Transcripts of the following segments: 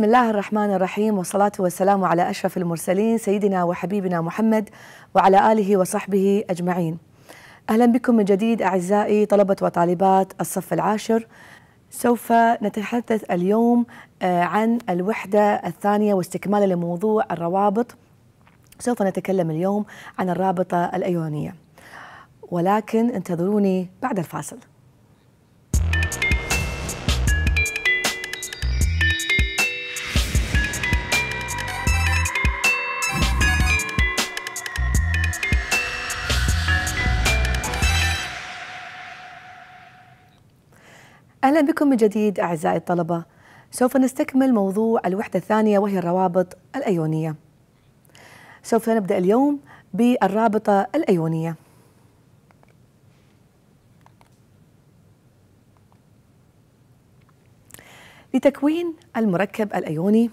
بسم الله الرحمن الرحيم والصلاة والسلام على أشرف المرسلين سيدنا وحبيبنا محمد وعلى آله وصحبه أجمعين أهلا بكم من جديد أعزائي طلبة وطالبات الصف العاشر سوف نتحدث اليوم آه، عن الوحدة الثانية واستكمالا لموضوع الروابط سوف نتكلم اليوم عن الرابطة الأيونية ولكن انتظروني بعد الفاصل أهلا بكم من جديد أعزائي الطلبة سوف نستكمل موضوع الوحدة الثانية وهي الروابط الأيونية سوف نبدأ اليوم بالرابطة الأيونية لتكوين المركب الأيوني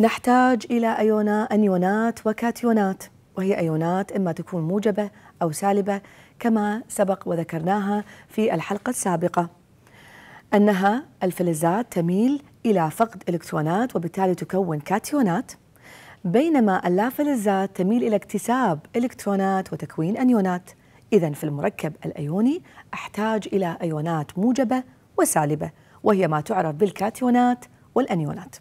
نحتاج إلى أيونا أنيونات وكاتيونات وهي أيونات إما تكون موجبة أو سالبة كما سبق وذكرناها في الحلقة السابقة أنها الفلزات تميل إلى فقد إلكترونات وبالتالي تكون كاتيونات بينما اللافلزات تميل إلى اكتساب إلكترونات وتكوين أنيونات إذا في المركب الأيوني أحتاج إلى أيونات موجبة وسالبة وهي ما تعرف بالكاتيونات والأنيونات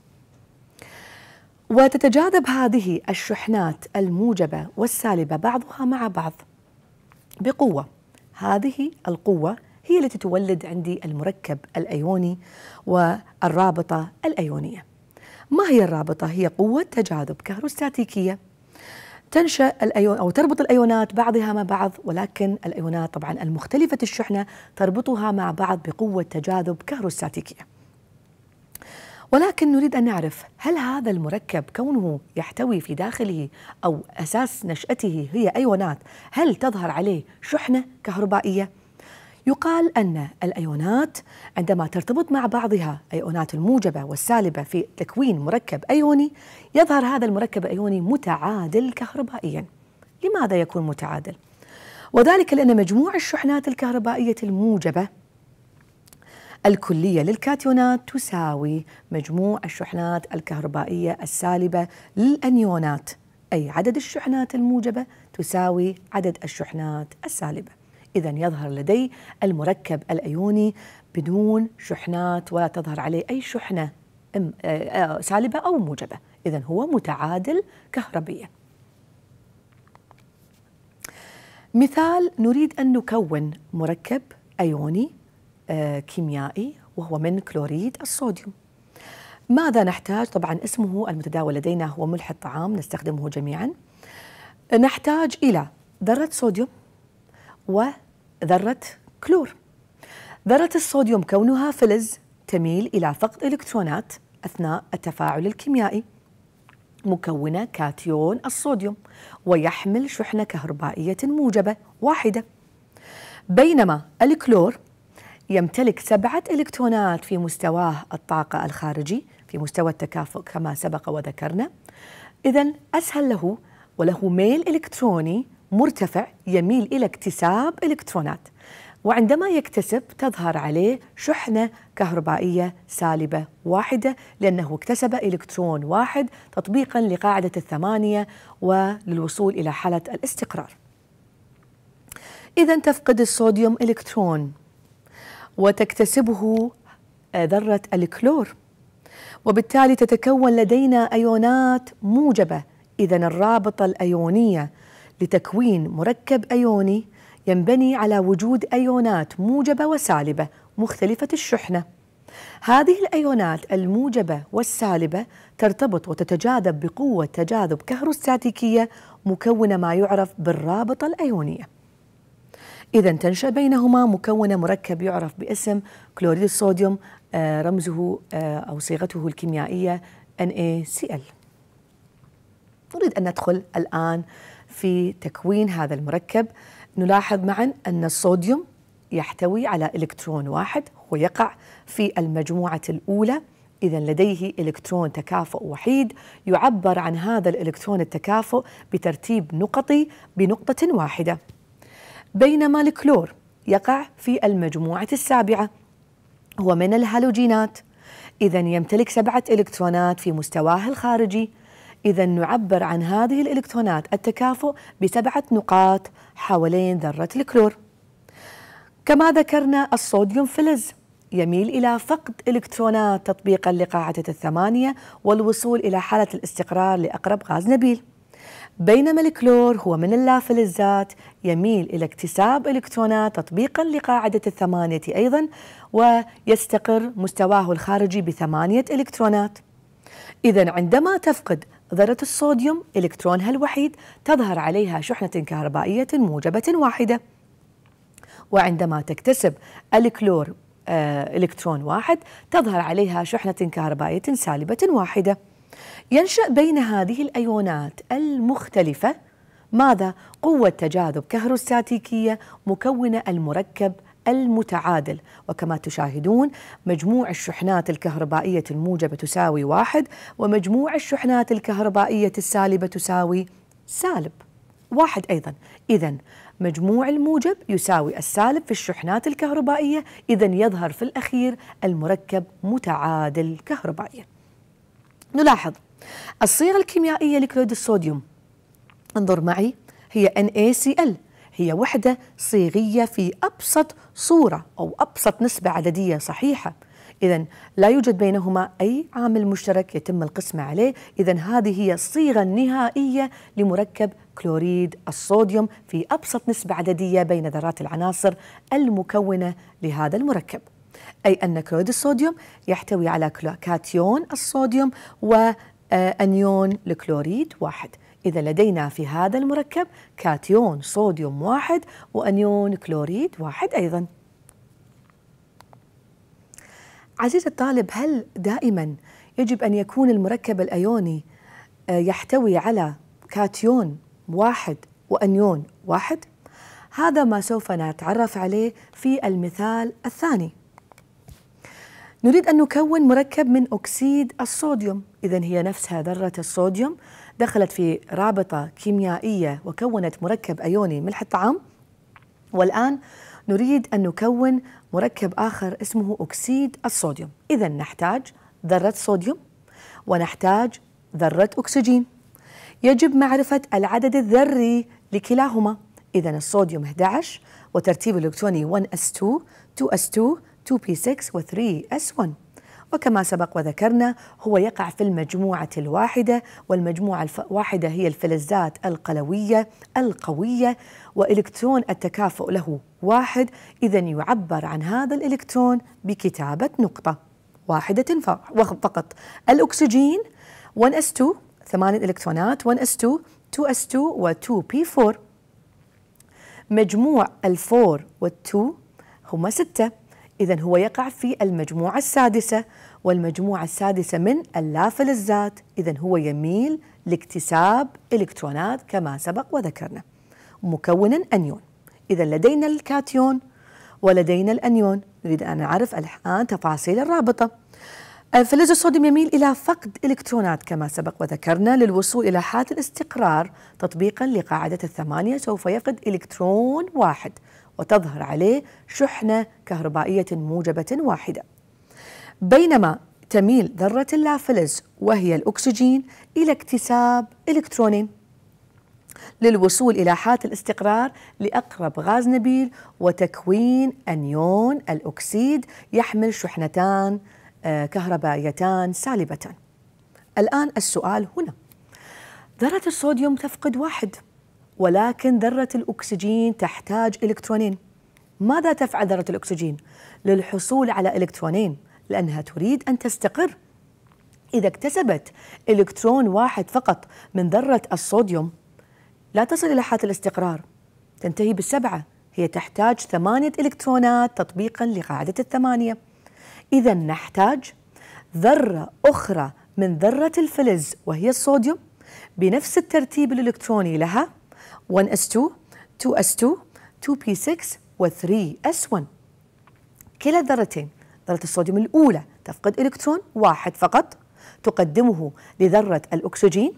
وتتجاذب هذه الشحنات الموجبة والسالبة بعضها مع بعض بقوة هذه القوة هي التي تولد عندي المركب الايوني والرابطه الايونيه. ما هي الرابطه؟ هي قوه تجاذب كهروستاتيكيه تنشا الايون او تربط الايونات بعضها مع بعض ولكن الايونات طبعا المختلفه الشحنه تربطها مع بعض بقوه تجاذب كهروستاتيكيه. ولكن نريد ان نعرف هل هذا المركب كونه يحتوي في داخله او اساس نشاته هي ايونات هل تظهر عليه شحنه كهربائيه؟ يقال أن الأيونات عندما ترتبط مع بعضها أيونات الموجبة والسالبة في تكوين مركب أيوني يظهر هذا المركب الأيوني متعادل كهربائيا لماذا يكون متعادل؟ وذلك لأن مجموع الشحنات الكهربائية الموجبة الكلية للكاتيونات تساوي مجموع الشحنات الكهربائية السالبة للأنيونات أي عدد الشحنات الموجبة تساوي عدد الشحنات السالبة إذا يظهر لدي المركب الأيوني بدون شحنات ولا تظهر عليه أي شحنة آه، آه، سالبة أو موجبة إذا هو متعادل كهربيا مثال نريد أن نكون مركب أيوني آه، كيميائي وهو من كلوريد الصوديوم ماذا نحتاج؟ طبعا اسمه المتداول لدينا هو ملح الطعام نستخدمه جميعا نحتاج إلى ذرة صوديوم ذرة كلور ذرة الصوديوم كونها فلز تميل إلى فقد إلكترونات أثناء التفاعل الكيميائي مكونة كاتيون الصوديوم ويحمل شحنة كهربائية موجبة واحدة بينما الكلور يمتلك سبعة إلكترونات في مستواه الطاقة الخارجي في مستوى التكافؤ كما سبق وذكرنا إذا أسهل له وله ميل إلكتروني مرتفع يميل إلى اكتساب إلكترونات وعندما يكتسب تظهر عليه شحنة كهربائية سالبة واحدة لأنه اكتسب إلكترون واحد تطبيقا لقاعدة الثمانية وللوصول إلى حالة الاستقرار إذا تفقد الصوديوم إلكترون وتكتسبه ذرة الكلور وبالتالي تتكون لدينا أيونات موجبة إذا الرابطة الأيونية لتكوين مركب أيوني ينبني على وجود أيونات موجبة وسالبة مختلفة الشحنة هذه الأيونات الموجبة والسالبة ترتبط وتتجاذب بقوة تجاذب كهروستاتيكية مكونة ما يعرف بالرابطة الأيونية إذا تنشأ بينهما مكونة مركب يعرف باسم كلوريد الصوديوم آه، رمزه آه، أو صيغته الكيميائية NaCl نريد أن ندخل الآن في تكوين هذا المركب نلاحظ معا أن الصوديوم يحتوي على إلكترون واحد ويقع في المجموعة الأولى إذا لديه إلكترون تكافؤ وحيد يعبر عن هذا الإلكترون التكافؤ بترتيب نقطي بنقطة واحدة بينما الكلور يقع في المجموعة السابعة هو من الهالوجينات إذا يمتلك سبعة إلكترونات في مستواه الخارجي إذا نعبر عن هذه الإلكترونات التكافؤ بسبعة نقاط حوالين ذرة الكلور كما ذكرنا الصوديوم فلز يميل إلى فقد إلكترونات تطبيقا لقاعدة الثمانية والوصول إلى حالة الاستقرار لأقرب غاز نبيل بينما الكلور هو من اللافلزات يميل إلى اكتساب إلكترونات تطبيقا لقاعدة الثمانية أيضا ويستقر مستواه الخارجي بثمانية إلكترونات إذا عندما تفقد ذرة الصوديوم إلكترونها الوحيد تظهر عليها شحنة كهربائية موجبة واحدة وعندما تكتسب الكلور آه، إلكترون واحد تظهر عليها شحنة كهربائية سالبة واحدة ينشأ بين هذه الأيونات المختلفة ماذا؟ قوة تجاذب كهروستاتيكية مكونة المركب المتعادل وكما تشاهدون مجموع الشحنات الكهربائية الموجبة تساوي واحد ومجموع الشحنات الكهربائية السالبة تساوي سالب واحد أيضا إذا مجموع الموجب يساوي السالب في الشحنات الكهربائية إذا يظهر في الأخير المركب متعادل كهربائيا نلاحظ الصيغة الكيميائية لكلود الصوديوم انظر معي هي NaCl هي وحدة صيغية في أبسط صورة أو أبسط نسبة عددية صحيحة إذا لا يوجد بينهما أي عامل مشترك يتم القسمة عليه إذا هذه هي الصيغة النهائية لمركب كلوريد الصوديوم في أبسط نسبة عددية بين ذرات العناصر المكونة لهذا المركب أي أن كلوريد الصوديوم يحتوي على كاتيون الصوديوم وأنيون آه، الكلوريد واحد إذا لدينا في هذا المركب كاتيون صوديوم واحد وأنيون كلوريد واحد أيضاً عزيزي الطالب هل دائما يجب أن يكون المركب الأيوني آه، يحتوي على كاتيون واحد وأنيون واحد؟ هذا ما سوف نتعرف عليه في المثال الثاني نريد أن نكون مركب من أكسيد الصوديوم إذا هي نفسها ذرة الصوديوم دخلت في رابطة كيميائية وكونت مركب أيوني ملح الطعام والآن نريد أن نكون مركب آخر اسمه أكسيد الصوديوم إذا نحتاج ذرة صوديوم ونحتاج ذرة أكسجين يجب معرفة العدد الذري لكلاهما إذا الصوديوم 11 وترتيب الإلكتروني 1s2 2s2 2p6 و3s1 وكما سبق وذكرنا هو يقع في المجموعة الواحدة والمجموعة الواحدة هي الفلزات القلوية القوية وإلكترون التكافؤ له واحد إذا يعبر عن هذا الإلكترون بكتابة نقطة واحدة فقط الأكسجين 1s2 ثمان إلكترونات 1s2 2s2 و2p4 مجموع الفور والتو هما سته إذا هو يقع في المجموعة السادسة والمجموعة السادسة من اللافلزات إذا هو يميل لاكتساب إلكترونات كما سبق وذكرنا مكونا أنيون إذا لدينا الكاتيون ولدينا الأنيون نريد أن نعرف الآن تفاصيل الرابطة فلز الصوديوم يميل إلى فقد إلكترونات كما سبق وذكرنا للوصول إلى حالة الاستقرار تطبيقا لقاعدة الثمانية سوف يفقد إلكترون واحد وتظهر عليه شحنة كهربائية موجبة واحدة بينما تميل ذرة اللافلز وهي الأكسجين إلى اكتساب الكترونين للوصول إلى حالة الاستقرار لأقرب غاز نبيل وتكوين أنيون الأكسيد يحمل شحنتان آه، كهربائيتان سالبتان الآن السؤال هنا ذرة الصوديوم تفقد واحد ولكن ذرة الأكسجين تحتاج إلكترونين ماذا تفعل ذرة الأكسجين؟ للحصول على إلكترونين لأنها تريد أن تستقر إذا اكتسبت إلكترون واحد فقط من ذرة الصوديوم لا تصل إلى حالة الاستقرار تنتهي بالسبعة هي تحتاج ثمانية إلكترونات تطبيقا لقاعدة الثمانية إذا نحتاج ذرة أخرى من ذرة الفلز وهي الصوديوم بنفس الترتيب الإلكتروني لها 1s2 2s2 2p6 و3s1 كلا الذرتين ذرة الصوديوم الأولى تفقد إلكترون واحد فقط تقدمه لذرة الأكسجين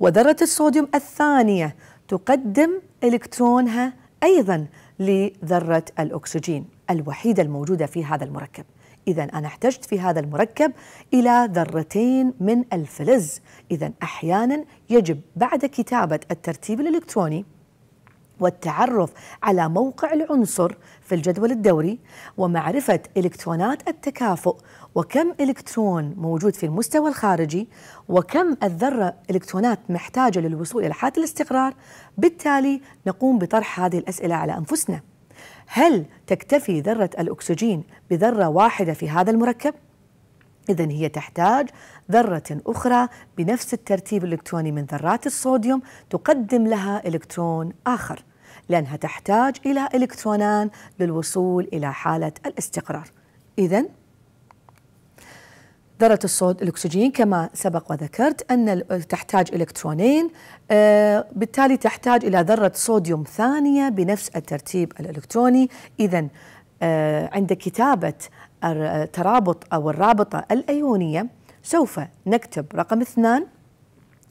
وذرة الصوديوم الثانية تقدم إلكترونها أيضا لذرة الأكسجين الوحيدة الموجودة في هذا المركب إذا أنا احتجت في هذا المركب إلى ذرتين من الفلز إذا أحيانا يجب بعد كتابة الترتيب الإلكتروني والتعرف على موقع العنصر في الجدول الدوري ومعرفة إلكترونات التكافؤ وكم إلكترون موجود في المستوى الخارجي وكم الذرة إلكترونات محتاجة للوصول إلى حالة الاستقرار بالتالي نقوم بطرح هذه الأسئلة على أنفسنا هل تكتفي ذرة الأكسجين بذرة واحدة في هذا المركب؟ إذا هي تحتاج ذرة أخرى بنفس الترتيب الإلكتروني من ذرات الصوديوم تقدم لها إلكترون آخر لأنها تحتاج إلى إلكترونان للوصول إلى حالة الاستقرار إذا ذرة الصوت الأكسجين كما سبق وذكرت أن تحتاج إلكترونين آه، بالتالي تحتاج إلى ذرة صوديوم ثانية بنفس الترتيب الإلكتروني إذا آه، عند كتابة الترابط أو الرابطة الأيونية سوف نكتب رقم اثنان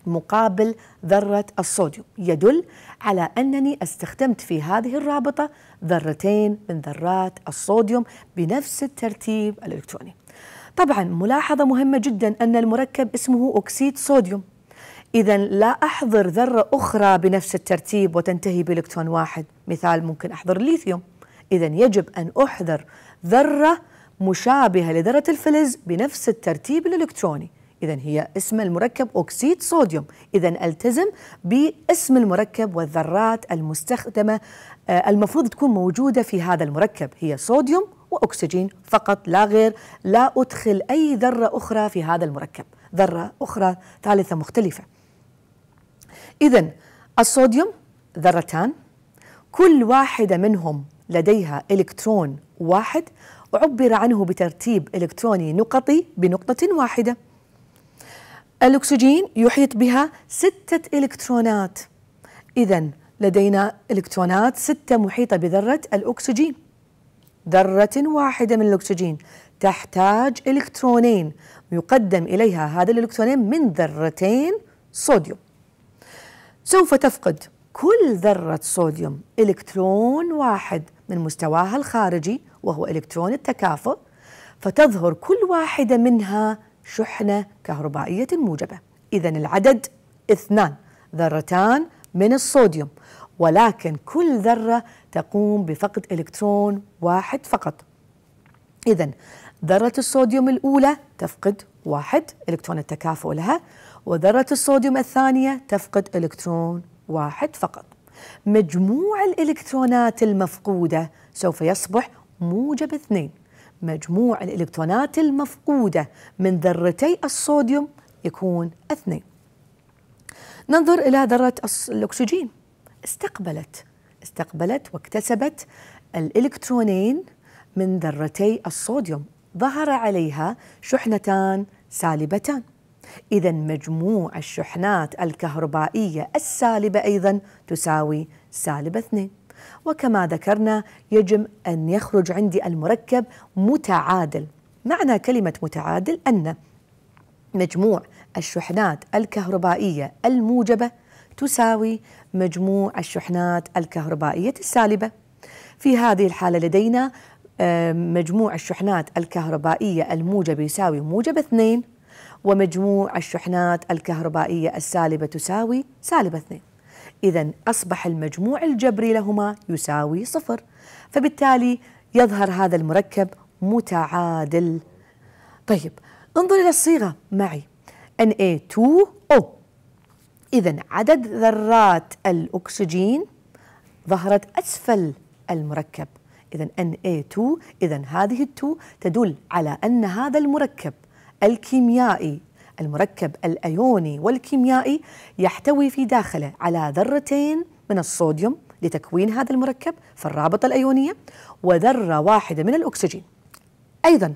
مقابل ذرة الصوديوم يدل على أنني استخدمت في هذه الرابطة ذرتين من ذرات الصوديوم بنفس الترتيب الإلكتروني طبعا ملاحظة مهمة جدا أن المركب اسمه أكسيد صوديوم إذا لا أحضر ذرة أخرى بنفس الترتيب وتنتهي بإلكترون واحد مثال ممكن أحضر الليثيوم إذا يجب أن أحضر ذرة مشابهة لذرة الفلز بنفس الترتيب الإلكتروني إذا هي اسم المركب أكسيد صوديوم إذا ألتزم باسم المركب والذرات المستخدمة آه، المفروض تكون موجودة في هذا المركب هي صوديوم وأكسجين فقط لا غير لا أدخل أي ذرة أخرى في هذا المركب ذرة أخرى ثالثة مختلفة إذا الصوديوم ذرتان كل واحدة منهم لديها إلكترون واحد عبر عنه بترتيب إلكتروني نقطي بنقطة واحدة الأكسجين يحيط بها ستة إلكترونات إذا لدينا إلكترونات ستة محيطة بذرة الأكسجين ذرة واحدة من الأكسجين تحتاج إلكترونين يقدم إليها هذا الإلكترونين من ذرتين صوديوم سوف تفقد كل ذرة صوديوم إلكترون واحد من مستواها الخارجي وهو إلكترون التكافؤ فتظهر كل واحدة منها شحنة كهربائية موجبة إذا العدد اثنان ذرتان من الصوديوم ولكن كل ذرة تقوم بفقد إلكترون واحد فقط إذا ذرة الصوديوم الأولى تفقد واحد إلكترون التكافؤ لها وذرة الصوديوم الثانية تفقد إلكترون واحد فقط مجموع الإلكترونات المفقودة سوف يصبح موجب اثنين مجموع الإلكترونات المفقودة من ذرتي الصوديوم يكون اثنين ننظر إلى ذرة الأكسجين استقبلت استقبلت واكتسبت الإلكترونين من ذرتي الصوديوم ظهر عليها شحنتان سالبتان إذا مجموع الشحنات الكهربائية السالبة أيضا تساوي سالب اثنين وكما ذكرنا يجب أن يخرج عندي المركب متعادل معنى كلمة متعادل أن مجموع الشحنات الكهربائية الموجبة تساوي مجموع الشحنات الكهربائية السالبة في هذه الحالة لدينا آه، مجموع الشحنات الكهربائية الموجبة يساوي موجب 2 ومجموع الشحنات الكهربائية السالبة تساوي سالب 2 إذا أصبح المجموع الجبري لهما يساوي صفر فبالتالي يظهر هذا المركب متعادل طيب انظر إلى الصيغة معي Na2O إذا عدد ذرات الأكسجين ظهرت أسفل المركب إذا Na2 إذا هذه التو تدل على أن هذا المركب الكيميائي المركب الأيوني والكيميائي يحتوي في داخله على ذرتين من الصوديوم لتكوين هذا المركب في الرابطة الأيونية وذرة واحدة من الأكسجين أيضا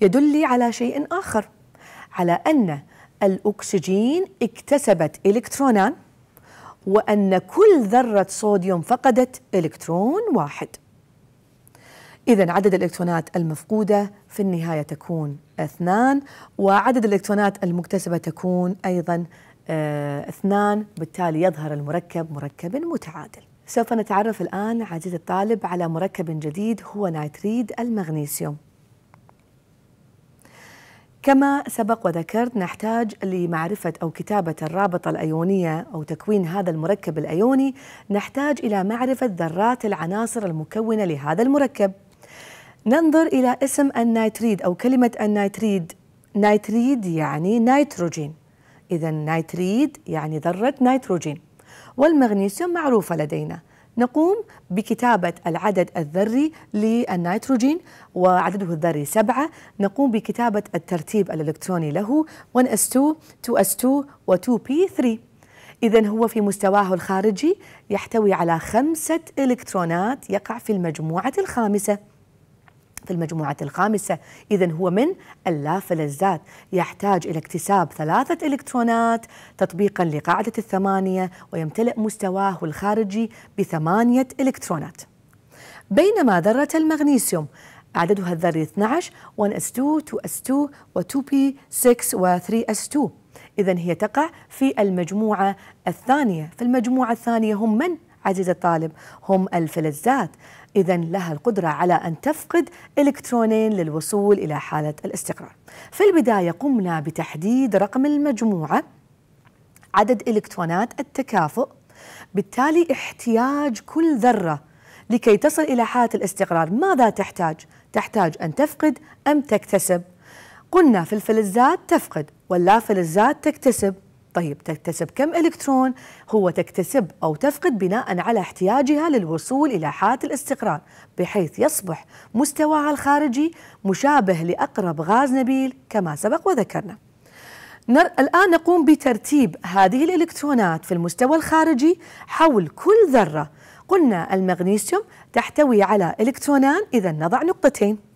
يدل على شيء آخر على أن الأكسجين اكتسبت إلكترونا وأن كل ذرة صوديوم فقدت إلكترون واحد إذا عدد الإلكترونات المفقودة في النهاية تكون اثنان وعدد الإلكترونات المكتسبة تكون أيضا آه، اثنان بالتالي يظهر المركب مركب متعادل سوف نتعرف الآن عزيزي الطالب على مركب جديد هو نايتريد المغنيسيوم كما سبق وذكرت نحتاج لمعرفة أو كتابة الرابطة الأيونية أو تكوين هذا المركب الأيوني نحتاج إلى معرفة ذرات العناصر المكونة لهذا المركب ننظر إلى اسم النيتريد أو كلمة النيتريد نيتريد يعني نيتروجين إذا نيتريد يعني ذرة نيتروجين والمغنيسيوم معروفة لدينا نقوم بكتابة العدد الذري للنيتروجين وعدده الذري سبعة نقوم بكتابة الترتيب الإلكتروني له 1s2 2s2 و2p3 إذا هو في مستواه الخارجي يحتوي على خمسة إلكترونات يقع في المجموعة الخامسة في المجموعة الخامسة إذا هو من اللافلزات يحتاج إلى اكتساب ثلاثة إلكترونات تطبيقا لقاعدة الثمانية ويمتلئ مستواه الخارجي بثمانية إلكترونات بينما ذرة المغنيسيوم عددها الذري 12 1s2 2s2 و2p6 و3s2 إذا هي تقع في المجموعة الثانية في المجموعة الثانية هم من؟ عزيزي الطالب هم الفلزات إذا لها القدرة على أن تفقد إلكترونين للوصول إلى حالة الاستقرار في البداية قمنا بتحديد رقم المجموعة عدد إلكترونات التكافؤ بالتالي احتياج كل ذرة لكي تصل إلى حالة الاستقرار ماذا تحتاج؟ تحتاج أن تفقد أم تكتسب؟ قلنا في الفلزات تفقد ولا فلزات تكتسب طيب تكتسب كم إلكترون هو تكتسب أو تفقد بناء على احتياجها للوصول إلى حالة الاستقرار بحيث يصبح مستواها الخارجي مشابه لأقرب غاز نبيل كما سبق وذكرنا نر... الآن نقوم بترتيب هذه الإلكترونات في المستوى الخارجي حول كل ذرة قلنا المغنيسيوم تحتوي على إلكترونان إذا نضع نقطتين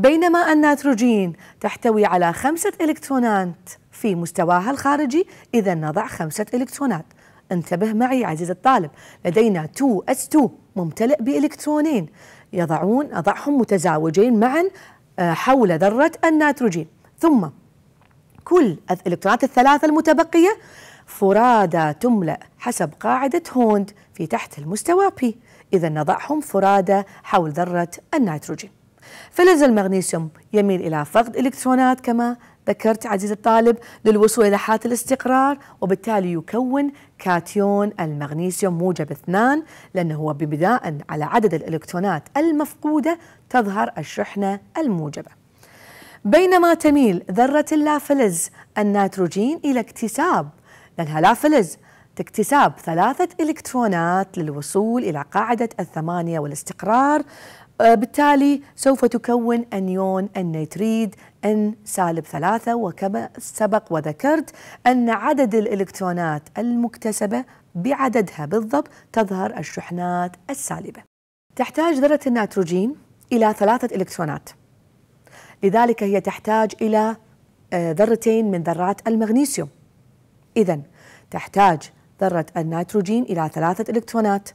بينما النيتروجين تحتوي على خمسة إلكترونات في مستواها الخارجي إذا نضع خمسة إلكترونات انتبه معي عزيزي الطالب لدينا 2S2 ممتلئ بإلكترونين يضعون أضعهم متزاوجين معا آه، حول ذرة النيتروجين ثم كل الإلكترونات الثلاثة المتبقية فرادى تملأ حسب قاعدة هوند في تحت المستوى P إذا نضعهم فرادى حول ذرة النيتروجين فلز المغنيسيوم يميل إلى فقد إلكترونات كما ذكرت عزيزي الطالب للوصول إلى حالة الاستقرار وبالتالي يكون كاتيون المغنيسيوم موجب اثنان لأنه هو ببناء على عدد الإلكترونات المفقودة تظهر الشحنة الموجبة بينما تميل ذرة اللافلز النيتروجين إلى اكتساب لأنها لافلز تكتساب ثلاثة إلكترونات للوصول إلى قاعدة الثمانية والاستقرار آه، بالتالي سوف تكون أنيون النيتريد N سالب ثلاثة وكما سبق وذكرت أن عدد الإلكترونات المكتسبة بعددها بالضبط تظهر الشحنات السالبة تحتاج ذرة النيتروجين إلى ثلاثة إلكترونات لذلك هي تحتاج إلى آه، ذرتين من ذرات المغنيسيوم إذا تحتاج ذرة النيتروجين إلى ثلاثة إلكترونات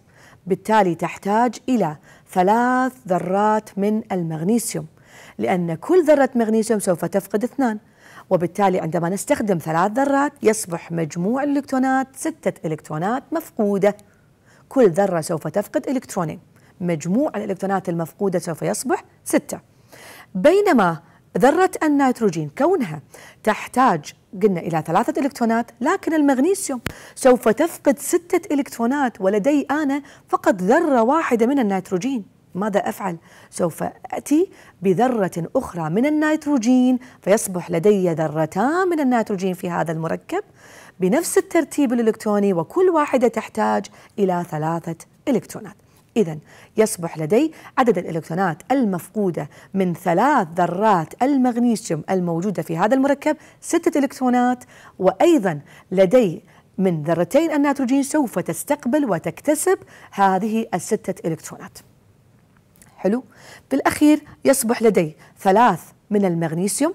بالتالي تحتاج إلى ثلاث ذرات من المغنيسيوم لأن كل ذرة مغنيسيوم سوف تفقد اثنان وبالتالي عندما نستخدم ثلاث ذرات يصبح مجموع الإلكترونات ستة إلكترونات مفقودة كل ذرة سوف تفقد إلكترونين مجموع الإلكترونات المفقودة سوف يصبح ستة بينما ذرة النيتروجين كونها تحتاج قلنا إلى ثلاثة إلكترونات لكن المغنيسيوم سوف تفقد ستة إلكترونات ولدي أنا فقط ذرة واحدة من النيتروجين ماذا أفعل؟ سوف أتي بذرة أخرى من النيتروجين فيصبح لدي ذرتان من النيتروجين في هذا المركب بنفس الترتيب الإلكتروني وكل واحدة تحتاج إلى ثلاثة إلكترونات إذا يصبح لدي عدد الإلكترونات المفقودة من ثلاث ذرات المغنيسيوم الموجودة في هذا المركب ستة إلكترونات وأيضا لدي من ذرتين النيتروجين سوف تستقبل وتكتسب هذه الستة إلكترونات حلو بالأخير يصبح لدي ثلاث من المغنيسيوم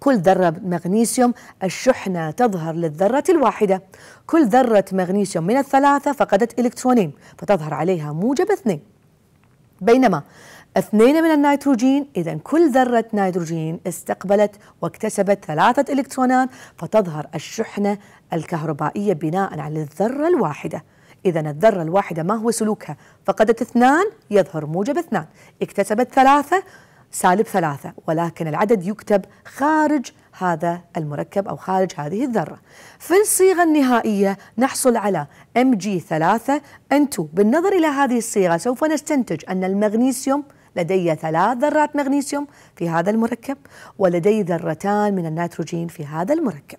كل ذرة مغنيسيوم الشحنة تظهر للذرة الواحدة كل ذرة مغنيسيوم من الثلاثة فقدت إلكترونين فتظهر عليها موجب اثنين بينما اثنين من النيتروجين إذا كل ذرة نيتروجين استقبلت واكتسبت ثلاثة إلكترونات فتظهر الشحنة الكهربائية بناء على الذرة الواحدة إذا الذرة الواحدة ما هو سلوكها؟ فقدت اثنان يظهر موجب اثنان اكتسبت ثلاثة سالب ثلاثة ولكن العدد يكتب خارج هذا المركب أو خارج هذه الذرة في الصيغة النهائية نحصل على Mg3 N2 بالنظر إلى هذه الصيغة سوف نستنتج أن المغنيسيوم لدي ثلاث ذرات مغنيسيوم في هذا المركب ولدي ذرتان من النيتروجين في هذا المركب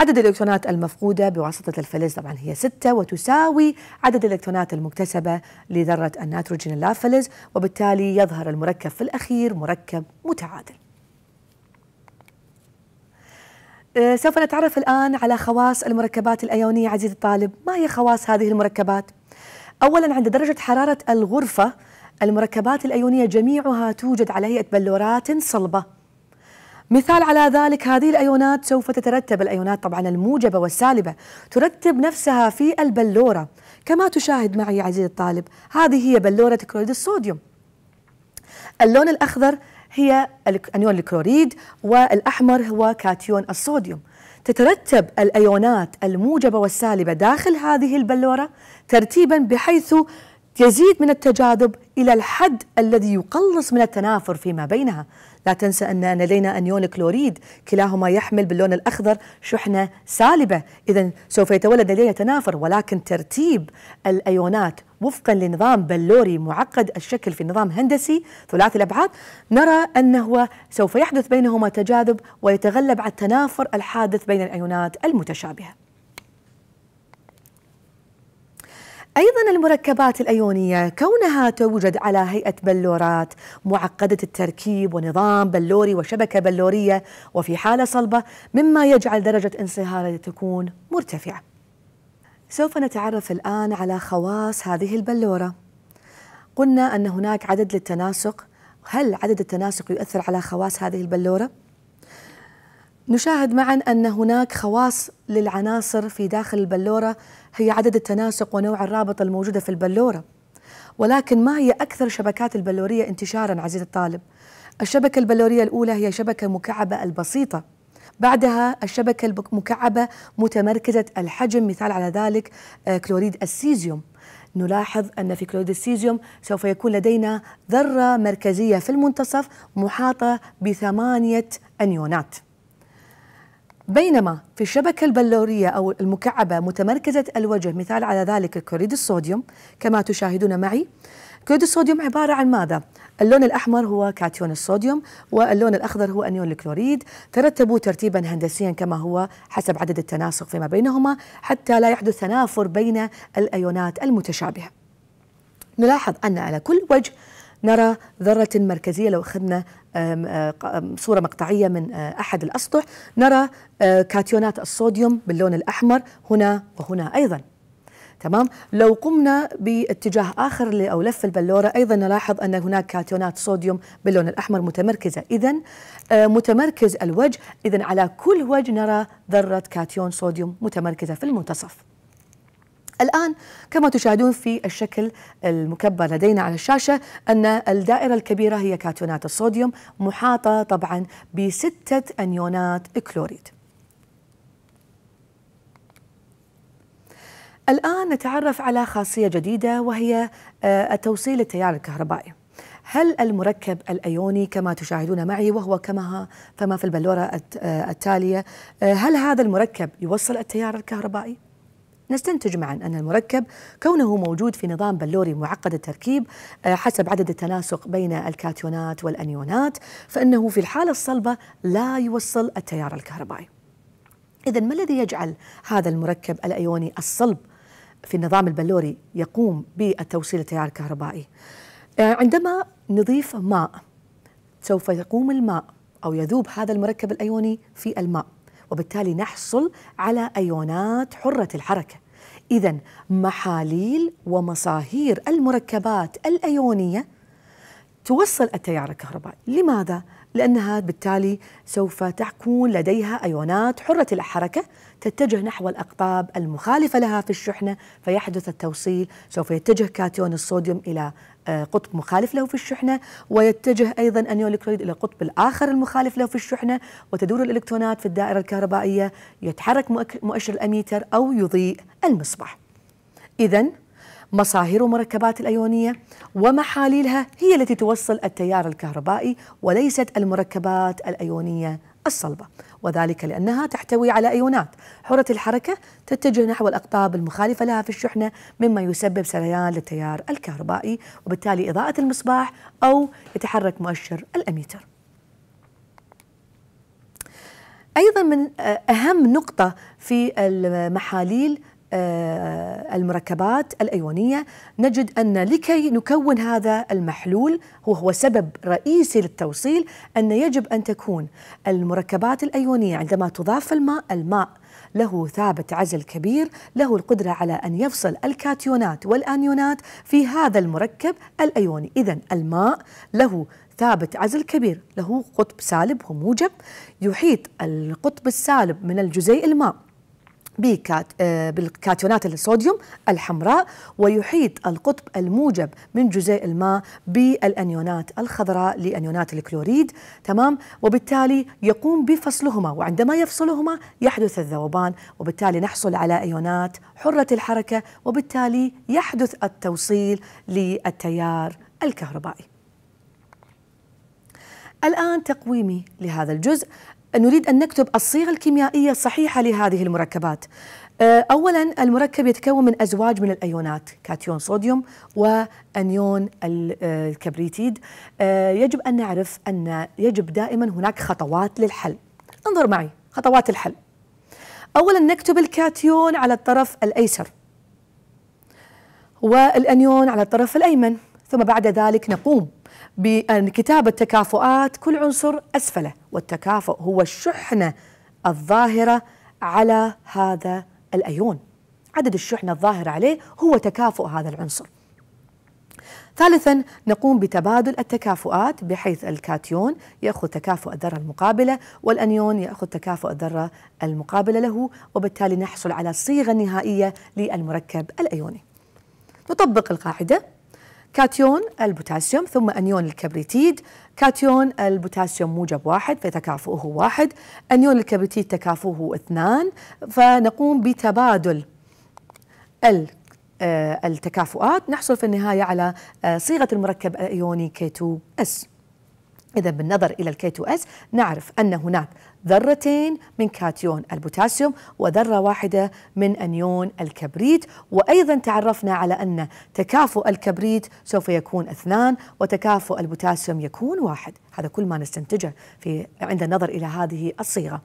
عدد الإلكترونات المفقودة بواسطة الفلز طبعا هي ستة وتساوي عدد الإلكترونات المكتسبة لذرة النيتروجين اللافلز وبالتالي يظهر المركب في الأخير مركب متعادل أه، سوف نتعرف الآن على خواص المركبات الأيونية عزيزي الطالب ما هي خواص هذه المركبات؟ أولا عند درجة حرارة الغرفة المركبات الأيونية جميعها توجد على هيئة بلورات صلبة مثال على ذلك هذه الأيونات سوف تترتب الأيونات طبعا الموجبة والسالبة ترتب نفسها في البلورة كما تشاهد معي عزيزي الطالب هذه هي بلورة كلوريد الصوديوم اللون الأخضر هي أنيون الكلوريد والأحمر هو كاتيون الصوديوم تترتب الأيونات الموجبة والسالبة داخل هذه البلورة ترتيبا بحيث يزيد من التجاذب إلى الحد الذي يقلص من التنافر فيما بينها لا تنسى أن لدينا أنيون كلوريد كلاهما يحمل باللون الأخضر شحنة سالبة إذا سوف يتولد لدينا تنافر ولكن ترتيب الأيونات وفقا لنظام بلوري معقد الشكل في نظام هندسي ثلاثي الأبعاد نرى أنه سوف يحدث بينهما تجاذب ويتغلب على التنافر الحادث بين الأيونات المتشابهة أيضا المركبات الأيونية كونها توجد على هيئة بلورات معقدة التركيب ونظام بلوري وشبكة بلورية وفي حالة صلبة مما يجعل درجة انصهارها تكون مرتفعة سوف نتعرف الآن على خواص هذه البلورة قلنا أن هناك عدد للتناسق هل عدد التناسق يؤثر على خواص هذه البلورة؟ نشاهد معا أن هناك خواص للعناصر في داخل البلورة هي عدد التناسق ونوع الرابط الموجودة في البلورة ولكن ما هي أكثر شبكات البلورية انتشارا عزيزي الطالب؟ الشبكة البلورية الأولى هي شبكة مكعبة البسيطة بعدها الشبكة المكعبة متمركزة الحجم مثال على ذلك آه، كلوريد السيزيوم نلاحظ أن في كلوريد السيزيوم سوف يكون لدينا ذرة مركزية في المنتصف محاطة بثمانية أنيونات بينما في الشبكة البلورية أو المكعبة متمركزة الوجه مثال على ذلك كلوريد الصوديوم كما تشاهدون معي كلوريد الصوديوم عبارة عن ماذا؟ اللون الأحمر هو كاتيون الصوديوم واللون الأخضر هو أنيون الكلوريد ترتبوا ترتيبا هندسيا كما هو حسب عدد التناسق فيما بينهما حتى لا يحدث تنافر بين الأيونات المتشابهة نلاحظ أن على كل وجه نرى ذرة مركزية لو أخذنا آه، صورة مقطعية من آه، أحد الأسطح نرى آه، كاتيونات الصوديوم باللون الأحمر هنا وهنا أيضاً تمام لو قمنا باتجاه اخر او لف البلوره ايضا نلاحظ ان هناك كاتيونات صوديوم باللون الاحمر متمركزه اذا متمركز الوجه اذا على كل وجه نرى ذره كاتيون صوديوم متمركزه في المنتصف الآن كما تشاهدون في الشكل المكبر لدينا على الشاشة أن الدائرة الكبيرة هي كاتيونات الصوديوم محاطة طبعا بستة أنيونات كلوريد الآن نتعرف على خاصية جديدة وهي آه، التوصيل التيار الكهربائي هل المركب الايوني كما تشاهدون معي وهو كما فما في البلوره آه، التاليه آه، هل هذا المركب يوصل التيار الكهربائي نستنتج معا أن المركب كونه موجود في نظام بلوري معقد التركيب آه، حسب عدد التناسق بين الكاتيونات والأنيونات فإنه في الحالة الصلبة لا يوصل التيار الكهربائي إذا ما الذي يجعل هذا المركب الأيوني الصلب في النظام البلوري يقوم بالتوصيل التيار الكهربائي آه، عندما نضيف ماء سوف يقوم الماء أو يذوب هذا المركب الأيوني في الماء وبالتالي نحصل على أيونات حرة الحركة إذا محاليل ومصاهير المركبات الأيونية توصل التيار الكهربائي لماذا؟ لأنها بالتالي سوف تكون لديها أيونات حرة الحركة تتجه نحو الأقطاب المخالفة لها في الشحنة فيحدث التوصيل سوف يتجه كاتيون الصوديوم إلى آه، قطب مخالف له في الشحنة ويتجه أيضا أنيون الكلوريد إلى القطب الآخر المخالف له في الشحنة وتدور الإلكترونات في الدائرة الكهربائية يتحرك مؤشر الأميتر أو يضيء المصباح إذا مصاهر مركبات الأيونية ومحاليلها هي التي توصل التيار الكهربائي وليست المركبات الأيونية الصلبة وذلك لأنها تحتوي على أيونات حرة الحركة تتجه نحو الأقطاب المخالفة لها في الشحنة مما يسبب سريان للتيار الكهربائي وبالتالي إضاءة المصباح أو يتحرك مؤشر الأميتر ايضا من اهم نقطه في المحاليل آه، المركبات الايونيه نجد ان لكي نكون هذا المحلول وهو سبب رئيسي للتوصيل ان يجب ان تكون المركبات الايونيه عندما تضاف الماء الماء له ثابت عزل كبير له القدرة على أن يفصل الكاتيونات والآنيونات في هذا المركب الأيوني إذا الماء له ثابت عزل كبير له قطب سالب وموجب يحيط القطب السالب من الجزيء الماء بكات آه، بالكاتيونات الصوديوم الحمراء ويحيط القطب الموجب من جزيء الماء بالانيونات الخضراء لانيونات الكلوريد تمام وبالتالي يقوم بفصلهما وعندما يفصلهما يحدث الذوبان وبالتالي نحصل على ايونات حره الحركه وبالتالي يحدث التوصيل للتيار الكهربائي الآن تقويمي لهذا الجزء نريد أن نكتب الصيغة الكيميائية الصحيحة لهذه المركبات آه، أولا المركب يتكون من أزواج من الأيونات كاتيون صوديوم وأنيون آه، الكبريتيد آه، يجب أن نعرف أن يجب دائما هناك خطوات للحل انظر معي خطوات الحل أولا نكتب الكاتيون على الطرف الأيسر والأنيون على الطرف الأيمن ثم بعد ذلك نقوم بأن كتاب تكافؤات كل عنصر أسفله والتكافؤ هو الشحنة الظاهرة على هذا الأيون عدد الشحنة الظاهرة عليه هو تكافؤ هذا العنصر ثالثا نقوم بتبادل التكافؤات بحيث الكاتيون ياخذ تكافؤ الذره المقابله والانيون ياخذ تكافؤ الذره المقابله له وبالتالي نحصل على الصيغه النهائيه للمركب الايوني. نطبق القاعده كاتيون البوتاسيوم ثم أنيون الكبريتيد كاتيون البوتاسيوم موجب واحد فتكافؤه واحد أنيون الكبريتيد تكافؤه اثنان فنقوم بتبادل ال آه، التكافؤات نحصل في النهاية على آه، صيغة المركب الأيوني K2S إذا بالنظر إلى الكي 2 اس نعرف أن هناك ذرتين من كاتيون البوتاسيوم وذرة واحدة من أنيون الكبريت وأيضا تعرفنا على أن تكافؤ الكبريت سوف يكون اثنان وتكافؤ البوتاسيوم يكون واحد هذا كل ما نستنتجه في عند النظر إلى هذه الصيغة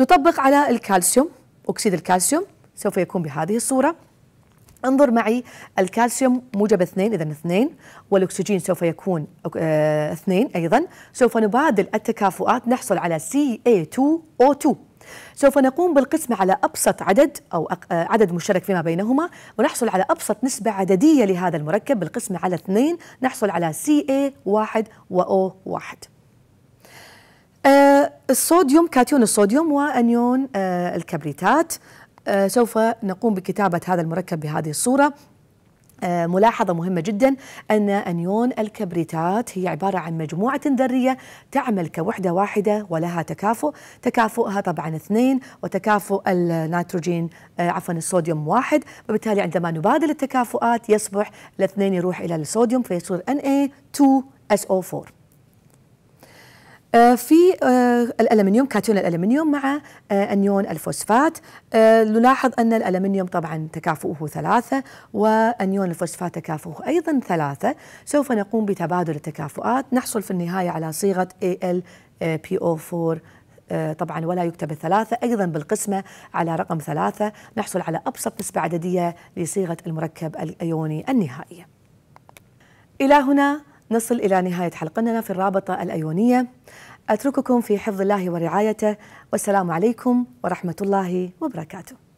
نطبق على الكالسيوم أكسيد الكالسيوم سوف يكون بهذه الصورة انظر معي الكالسيوم موجب اثنين اذا اثنين والاكسجين سوف يكون آه، اثنين ايضا سوف نبادل التكافؤات نحصل على CA2O2 سوف نقوم بالقسمة على أبسط عدد أو آه، عدد مشترك فيما بينهما ونحصل على أبسط نسبة عددية لهذا المركب بالقسمة على اثنين نحصل على CA1 وO1 آه، الصوديوم كاتيون الصوديوم وأنيون الكبريتات آه، سوف نقوم بكتابة هذا المركب بهذه الصورة آه، ملاحظة مهمة جدا أن أنيون الكبريتات هي عبارة عن مجموعة ذرية تعمل كوحدة واحدة ولها تكافؤ تكافؤها طبعا اثنين وتكافؤ النيتروجين آه، عفوا الصوديوم واحد وبالتالي عندما نبادل التكافؤات يصبح الاثنين يروح إلى الصوديوم فيصير Na2SO4 آه، في آه، الالمنيوم كاتيون الالمنيوم مع آه، انيون الفوسفات نلاحظ ان الالمنيوم طبعا تكافؤه ثلاثه وانيون الفوسفات تكافؤه ايضا ثلاثه سوف نقوم بتبادل التكافؤات نحصل في النهايه على صيغه ALPO4 طبعا ولا يكتب الثلاثة أيضا بالقسمة على رقم ثلاثة نحصل على أبسط نسبة عددية لصيغة المركب الأيوني النهائية إلى هنا نصل إلى نهاية حلقتنا في الرابطة الأيونية أترككم في حفظ الله ورعايته والسلام عليكم ورحمة الله وبركاته